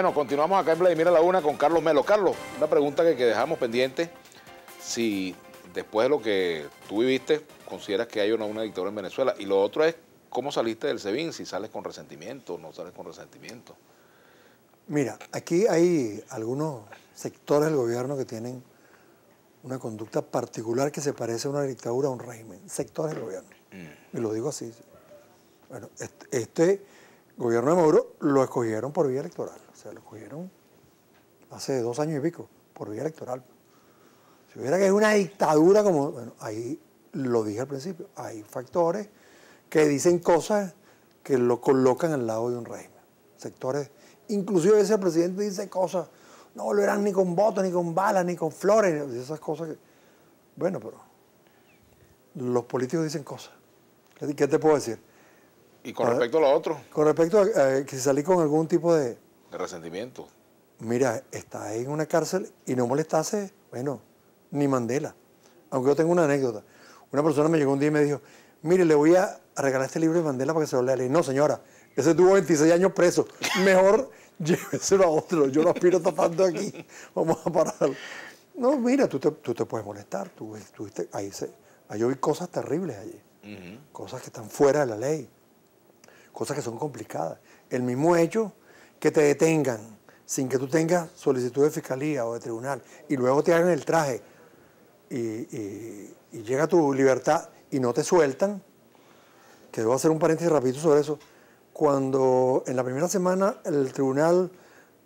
Bueno, continuamos acá en Vladimir a la Una con Carlos Melo. Carlos, una pregunta que, dejamos pendiente. Si después de lo que tú viviste, consideras que hay una, una dictadura en Venezuela. Y lo otro es, ¿cómo saliste del SEBIN? Si sales con resentimiento o no sales con resentimiento. Mira, aquí hay algunos sectores del gobierno que tienen una conducta particular que se parece a una dictadura, a un régimen. Sectores del gobierno. Mm. Y lo digo así. Bueno, este, este gobierno de Maduro lo escogieron por vía electoral. Se lo cogieron hace dos años y pico, por vía electoral. Si hubiera que es una dictadura como, bueno, ahí lo dije al principio, hay factores que dicen cosas que lo colocan al lado de un régimen. Sectores, inclusive ese presidente dice cosas, no lo eran ni con votos, ni con balas, ni con flores, esas cosas que... Bueno, pero los políticos dicen cosas. ¿Qué te puedo decir? ¿Y con respecto a lo otro? Con respecto a que salí con algún tipo de, de resentimiento. Mira, está en una cárcel y no molestase, bueno, ni Mandela. Aunque yo tengo una anécdota. Una persona me llegó un día y me dijo, mire, le voy a regalar este libro de Mandela para que se lo lea. la ley. no, señora, ese tuvo 26 años preso. Mejor lléveselo a otro. Yo lo aspiro tapando aquí. Vamos a parar. No, mira, tú te, tú puedes molestar. Tú, ahí se, yo vi cosas terribles allí. Cosas que están fuera de la ley. Cosas que son complicadas. El mismo hecho que te detengan sin que tú tengas solicitud de fiscalía o de tribunal y luego te hagan el traje y, llega tu libertad y no te sueltan, que debo hacer un paréntesis rapidito sobre eso, cuando en la primera semana el tribunal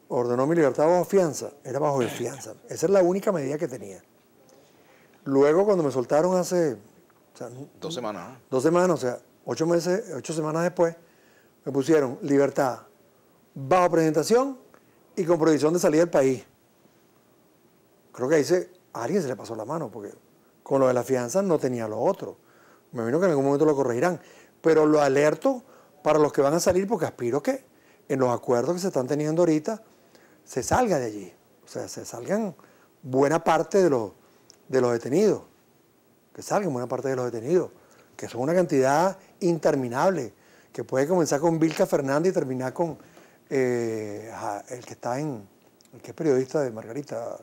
ordenó mi libertad bajo fianza, era bajo fianza, esa es la única medida que tenía. Luego cuando me soltaron hace... dos semanas. Dos semanas, o sea, ocho meses, ocho semanas después, me pusieron libertad bajo presentación y con prohibición de salir del país. Creo que ahí alguien se le pasó la mano, porque con lo de la fianza no tenía lo otro. Me imagino que en algún momento lo corregirán. Pero lo alerto para los que van a salir, porque aspiro que en los acuerdos que se están teniendo ahorita se salga de allí. O sea, se salgan buena parte de los, de los detenidos. Que salgan buena parte de los detenidos. Que son una cantidad interminable. Que puede comenzar con Vilca Fernández y terminar con eh, el que está en, el que es periodista de Margarita,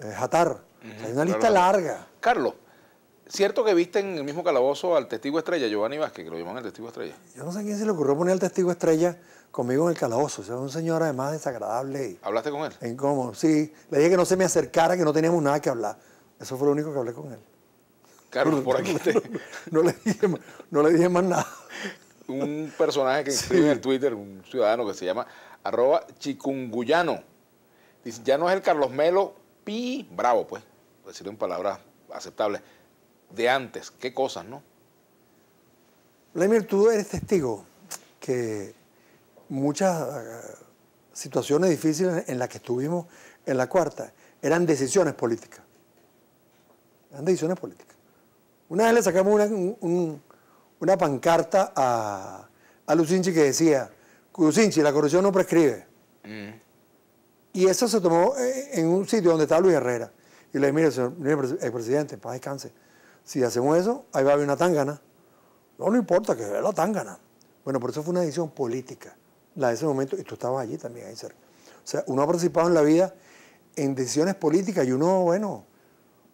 eh, Jatar. hay una lista larga. Carlos, ¿cierto que viste en el mismo calabozo al testigo estrella, Giovanni Vázquez, que lo llaman el testigo estrella? Yo no sé quién se le ocurrió poner al testigo estrella conmigo en el calabozo. es un señor además desagradable. ¿Hablaste con él? En cómo, sí. Le dije que no se me acercara, que no teníamos nada que hablar. Eso fue lo único que hablé con él. Carlos, por aquí le dije, no le dije más nada un personaje que escribe en Twitter, un ciudadano que se llama arroba chicunguyano. Dice, ya no es el Carlos Melo pi bravo, pues, decirlo en palabras aceptables, de antes. Qué cosas, ¿no? Vladimir tú eres testigo que muchas eh, situaciones difíciles en las que estuvimos en la cuarta eran decisiones políticas. Eran decisiones políticas. Una vez le sacamos un una pancarta a, a Lucinchi que decía, Lucinchi, la corrupción no prescribe. Mm. Y eso se tomó eh, en un sitio donde estaba Luis Herrera. Y le dije, mire, señor, presidente, eh, presidente, paz descanse. Si hacemos eso, ahí va a haber una tangana. No, no importa, que sea la tangana. Bueno, por eso fue una decisión política, la de ese momento, y tú estabas allí también, ahí cerca. O sea, uno ha participado en la vida en decisiones políticas y uno, bueno,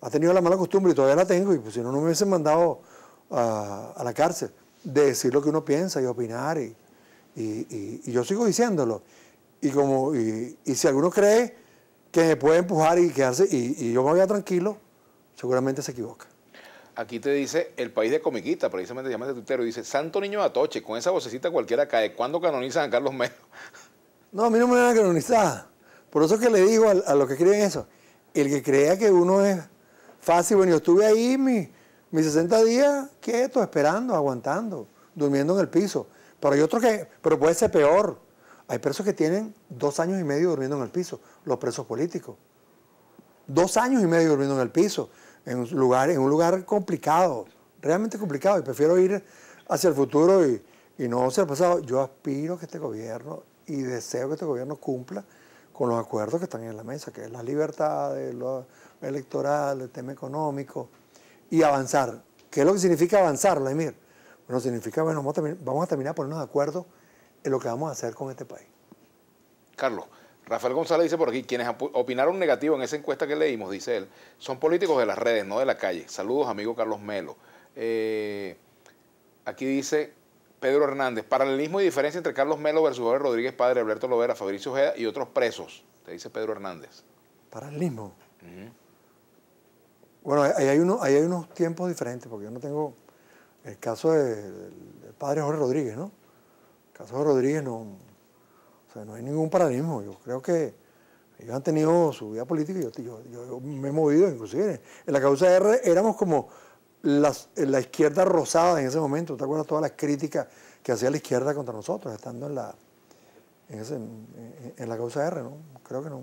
ha tenido la mala costumbre y todavía la tengo, y pues si no, no me hubiesen mandado a, la cárcel, de decir lo que uno piensa y opinar. Y, yo sigo diciéndolo. Y, como, y, si alguno cree que se puede empujar y quedarse, y, yo me voy a tranquilo, seguramente se equivoca. Aquí te dice el país de comiquita, precisamente llama de tutero, dice, santo niño Atoche, con esa vocecita cualquiera cae. ¿Cuándo canonizan a Carlos Melo? No, a mí no me van a canonizar. Por eso es que le digo a, los que creen eso, el que crea que uno es fácil, bueno, yo estuve ahí, mi, mis 60 días quietos, esperando, aguantando, durmiendo en el piso. Pero hay otros que, pero puede ser peor. Hay presos que tienen dos años y medio durmiendo en el piso, los presos políticos. Dos años y medio durmiendo en el piso, en un lugar, en un lugar complicado, realmente complicado. Y prefiero ir hacia el futuro y, no hacia el pasado. Yo aspiro que este gobierno y deseo que este gobierno cumpla con los acuerdos que están en la mesa, que es la libertad, electoral, el tema económico, y avanzar. ¿Qué es lo que significa avanzar, Vladimir? Bueno, significa, bueno, vamos a, terminar, vamos a de acuerdo en lo que vamos a hacer con este país. Carlos, Rafael González dice por aquí, quienes opinaron negativo en esa encuesta que leímos, dice él, son políticos de las redes, no de la calle. Saludos, amigo Carlos Melo. Eh, aquí dice Pedro Hernández, paralelismo y diferencia entre Carlos Melo versus Jorge Rodríguez, padre Alberto Lovera, Fabricio Ojeda y otros presos, te dice Pedro Hernández. Paralelismo. Bueno, ahí hay, uno, hay unos tiempos diferentes, porque yo no tengo. El caso del de padre Jorge Rodríguez, ¿no? El caso de Rodríguez no. O sea, no hay ningún paradigma. Yo creo que ellos han tenido su vida política y yo, yo, me he movido, inclusive. En la causa R éramos como la izquierda rosada en ese momento. ¿Te acuerdas todas las críticas que hacía la izquierda contra nosotros, estando en la, en, en la causa R, ¿no? Creo que no.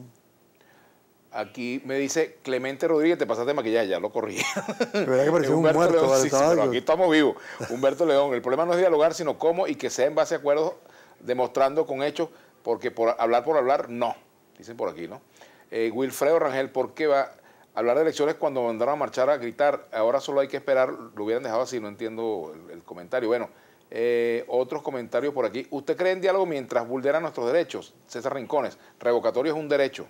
Aquí me dice Clemente Rodríguez, te pasaste maquillaje, ya lo corrí. verdad que pareció un muerto, León, aquí estamos vivos. Humberto León, el problema no es dialogar, sino cómo y que sea en base a acuerdos, demostrando con hechos, porque por hablar por hablar, no. Dicen por aquí, ¿no? Eh, Wilfredo Rangel, ¿por qué va a hablar de elecciones cuando mandaron a marchar a gritar? Ahora solo hay que esperar, lo hubieran dejado así, no entiendo el, comentario. Bueno, eh, otros comentarios por aquí. ¿Usted cree en diálogo mientras vulnera nuestros derechos? César Rincones, revocatorio es un derecho.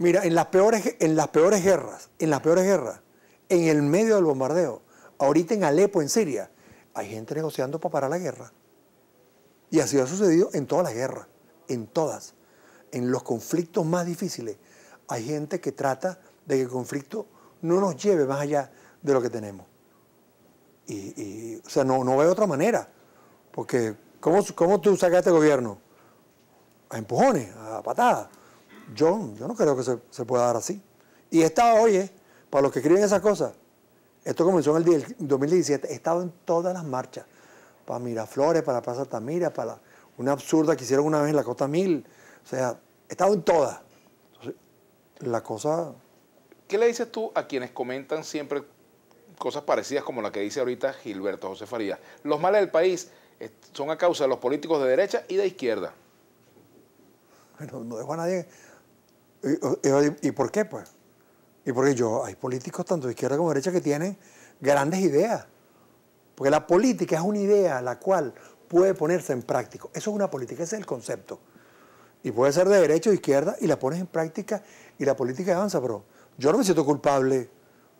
Mira, en las peores, en las peores guerras, en las peores guerras, en el medio del bombardeo, ahorita en Alepo, en Siria, hay gente negociando para parar la guerra. Y así ha sucedido en todas las guerras, en todas. En los conflictos más difíciles, hay gente que trata de que el conflicto no nos lleve más allá de lo que tenemos. Y, o sea, no, no veo otra manera. Porque, ¿cómo, ¿cómo tú sacaste gobierno? A empujones, a patadas yo, yo no creo que se, pueda dar así. Y he estado, oye, para los que escriben esas cosas, esto comenzó en el 2017, he estado en todas las marchas, para Miraflores, para Plaza Tamira, para una absurda que hicieron una vez en la Cota Mil, o sea, he estado en todas. Entonces, la cosa... ¿Qué le dices tú a quienes comentan siempre cosas parecidas como la que dice ahorita Gilberto José Farías? Los males del país son a causa de los políticos de derecha y de izquierda. Bueno, no dejo a nadie y, y, por qué, pues? Y porque yo, hay políticos tanto de izquierda como de derecha que tienen grandes ideas. Porque la política es una idea la cual puede ponerse en práctica. Eso es una política, ese es el concepto. Y puede ser de derecha o de izquierda y la pones en práctica y la política avanza, pero yo no me siento culpable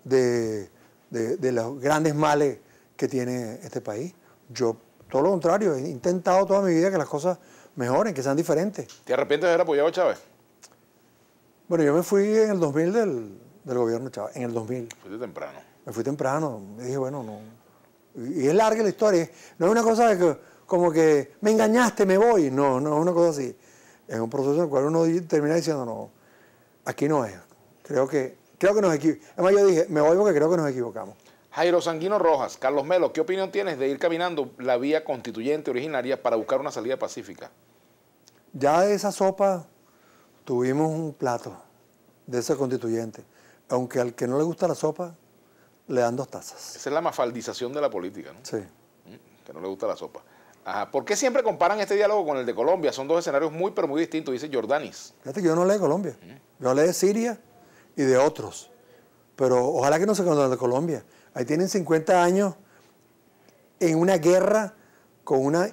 de, de los grandes males que tiene este país. Yo, todo lo contrario, he intentado toda mi vida que las cosas mejoren, que sean diferentes. ¿Te arrepientes de haber apoyado a Chávez? Bueno, yo me fui en el 2000 del, gobierno Chávez, en el 2000. Fuiste temprano. Me fui temprano, me dije, bueno, no. Y, es larga la historia, no es una cosa que, como que me engañaste, me voy, no, no es una cosa así. Es un proceso en el cual uno termina diciendo, no, aquí no es. Creo que, creo que nos equivocamos. Además yo dije, me voy porque creo que nos equivocamos. Jairo Sanguino Rojas, Carlos Melo, ¿qué opinión tienes de ir caminando la vía constituyente originaria para buscar una salida pacífica? Ya esa sopa tuvimos un plato de ese constituyente, aunque al que no le gusta la sopa, le dan dos tazas. Esa es la mafaldización de la política, ¿no? Sí. Mm, que no le gusta la sopa. Ajá. ¿Por qué siempre comparan este diálogo con el de Colombia? Son dos escenarios muy, pero muy distintos, dice Jordanis. Fíjate que yo no leo de Colombia. Mm. Yo leo de Siria y de otros. Pero ojalá que no se conozcan de Colombia. Ahí tienen 50 años en una guerra con una,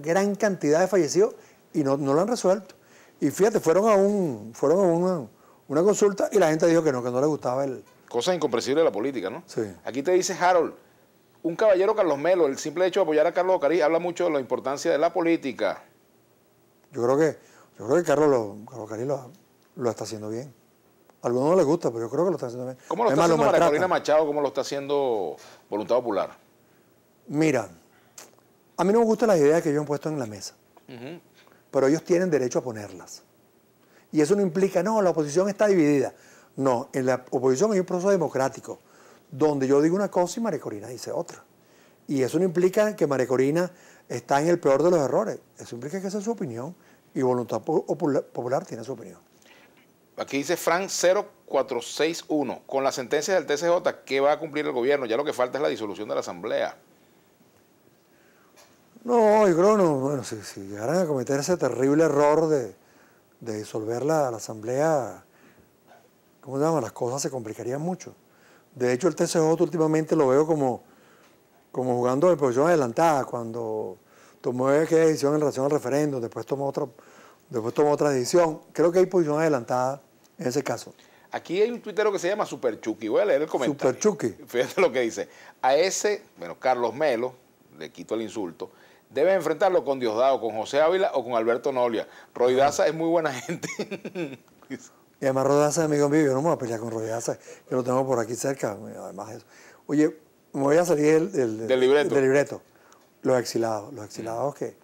gran cantidad de fallecidos y no lo han resuelto. Y fíjate, fueron a, un, fueron una, consulta y la gente dijo que no, que no le gustaba el... Cosa incomprensible de la política, ¿no? Sí. Aquí te dice Harold, un caballero Carlos Melo, el simple hecho de apoyar a Carlos Ocariz habla mucho de la importancia de la política. Yo creo que, yo creo que Carlos, lo, lo, está haciendo bien. A algunos no les gusta, pero yo creo que lo está haciendo bien. ¿Cómo lo está haciendo María Machado? ¿Cómo lo está haciendo Voluntad Popular? Mira, a mí no me gustan las ideas que yo he puesto en la mesa pero ellos tienen derecho a ponerlas. Y eso no implica, no, la oposición está dividida. No, en la oposición hay un proceso democrático, donde yo digo una cosa y María Corina dice otra. Y eso no implica que María Corina está en el peor de los errores. Eso implica que esa es su opinión y Voluntad Popular, tiene su opinión. Aquí dice Fran 0461, con la sentencia del TCJ, ¿qué va a cumplir el gobierno? Ya lo que falta es la disolución de la Asamblea. No, y creo Bueno, si, llegaran a cometer ese terrible error de, disolver la, asamblea, ¿cómo se llama? Las cosas se complicarían mucho. De hecho, el TCJ últimamente lo veo como, como jugando de pues, posición adelantada, cuando tomó aquella decisión en relación al referéndum, después tomó, otra, después decisión. Creo que hay posición pues, adelantada en ese caso. Aquí hay un tuitero que se llama Super Chucky. Voy a leer el comentario. Super Fíjate lo que dice. A ese, bueno, Carlos Melo, le quito el insulto, Debe enfrentarlo con Diosdado, con José Ávila o con Alberto Nolia. Roidaza es muy buena gente. y además Roidaza es amigo mío, yo no me voy a pelear con Roidaza, yo lo tengo por aquí cerca, además eso. Oye, me voy a salir del, libreto. libreto. Los exilados, los mm. exilados que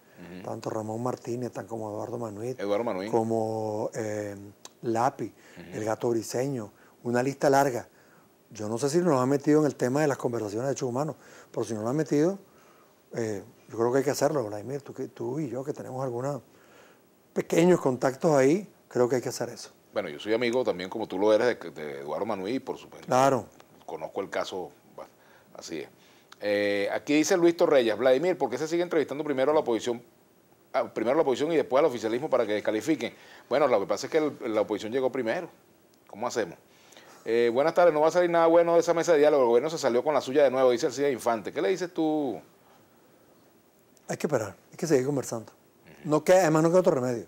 tanto Ramón Martínez, tan como Eduardo Manuel, Eduardo como eh, Lapi, el gato briseño, una lista larga. Yo no sé si nos han metido en el tema de las conversaciones de derechos humanos, pero si no lo han metido, eh, yo creo que hay que hacerlo, Vladimir. Tú, y yo, que tenemos algunos pequeños contactos ahí, creo que hay que hacer eso. Bueno, yo soy amigo también, como tú lo eres, de, de Eduardo Manuí, por supuesto. Claro. Conozco el caso, así es. Eh, aquí dice Luis Torreyes, Vladimir, ¿por qué se sigue entrevistando primero a la oposición ah, primero la oposición y después al oficialismo para que descalifiquen. Bueno, lo que pasa es que la oposición llegó primero. ¿Cómo hacemos? Eh, buenas tardes, no va a salir nada bueno de esa mesa de diálogo. El gobierno se salió con la suya de nuevo, dice el CIDA Infante. ¿Qué le dices tú, hay que esperar, hay que seguir conversando. No además no queda otro remedio.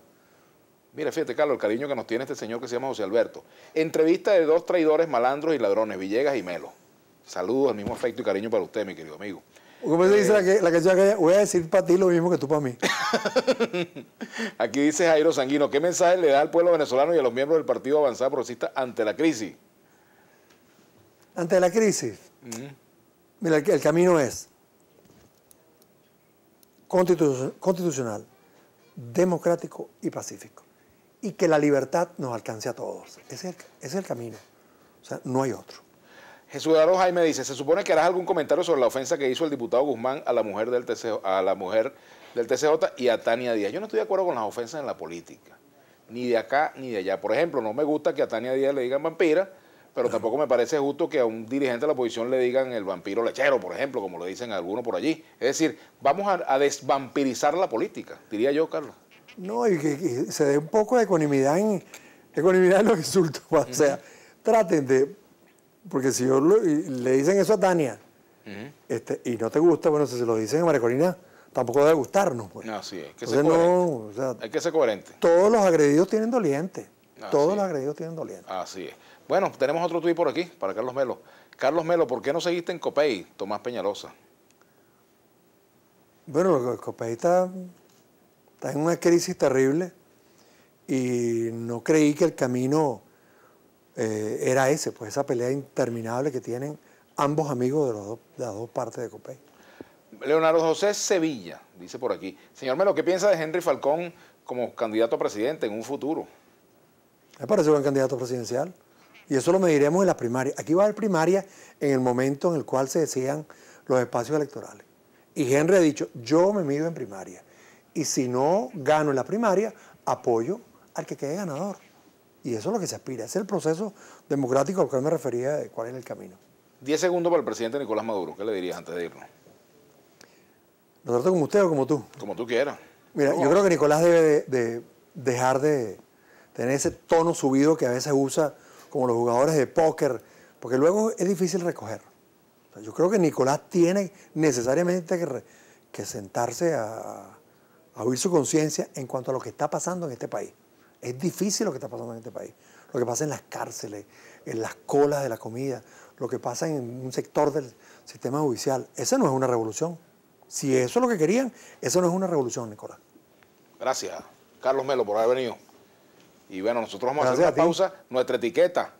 Mira, fíjate, Carlos, el cariño que nos tiene este señor que se llama José Alberto. Entrevista de dos traidores, malandros y ladrones, Villegas y Melo. Saludos, el mismo afecto y cariño para usted, mi querido amigo. se eh, la que, Voy a decir para ti lo mismo que tú para mí. Aquí dice Jairo Sanguino, ¿qué mensaje le da al pueblo venezolano y a los miembros del Partido Avanzado Progresista ante la crisis? Ante la crisis. Mira, el, camino es constitucional, democrático y pacífico. Y que la libertad nos alcance a todos. Ese es el, camino. O sea, no hay otro. Jesús Daro Jaime dice, se supone que harás algún comentario sobre la ofensa que hizo el diputado Guzmán a la mujer del TCJ, a la mujer del TCJ y a Tania Díaz. Yo no estoy de acuerdo con las ofensas en la política, ni de acá ni de allá. Por ejemplo, no me gusta que a Tania Díaz le digan vampira pero tampoco me parece justo que a un dirigente de la oposición le digan el vampiro lechero, por ejemplo, como lo dicen algunos por allí. Es decir, vamos a, desvampirizar la política, diría yo, Carlos. No, y que, se dé un poco de economía en, los insultos. O sea, traten de. Porque si yo le dicen eso a Tania este, y no te gusta, bueno, si se lo dicen a María Corina, tampoco debe gustarnos. Pues. No, hay que ser coherente. Todos los agredidos tienen doliente ah, todos los agredidos tienen doliente Así es. Bueno, tenemos otro tuit por aquí para Carlos Melo. Carlos Melo, ¿por qué no seguiste en Copey, Tomás Peñalosa? Bueno, Copey está, en una crisis terrible y no creí que el camino eh, era ese, pues esa pelea interminable que tienen ambos amigos de, de las dos partes de Copey. Leonardo José Sevilla, dice por aquí. Señor Melo, ¿qué piensa de Henry Falcón como candidato a presidente en un futuro? Me parece un buen candidato presidencial. Y eso lo mediremos en la primaria. Aquí va a haber primaria en el momento en el cual se decían los espacios electorales. Y Henry ha dicho, yo me mido en primaria. Y si no gano en la primaria, apoyo al que quede ganador. Y eso es lo que se aspira. Es el proceso democrático al cual me refería de cuál es el camino. Diez segundos para el presidente Nicolás Maduro. ¿Qué le dirías antes de irnos? ¿Lo trato como usted o como tú? Como tú quieras. Mira, yo creo que Nicolás debe de dejar de tener ese tono subido que a veces usa como los jugadores de póker, porque luego es difícil recoger. yo creo que Nicolás tiene necesariamente que, sentarse a, a oír su conciencia en cuanto a lo que está pasando en este país. Es difícil lo que está pasando en este país. Lo que pasa en las cárceles, en las colas de la comida, lo que pasa en un sector del sistema judicial. Esa no es una revolución. Si eso es lo que querían, eso no es una revolución, Nicolás. Gracias, Carlos Melo, por haber venido. Y bueno, nosotros vamos a hacer una pausa. Nuestra etiqueta,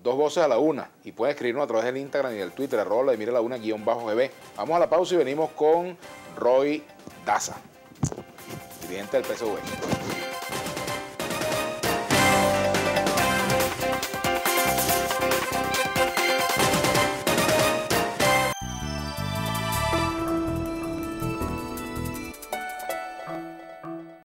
dos voces a la una. Y pueden escribirnos a través del Instagram y del Twitter, arroba de mira la una guión bajo GB. Vamos a la pausa y venimos con Roy Daza, dirigente del PSV.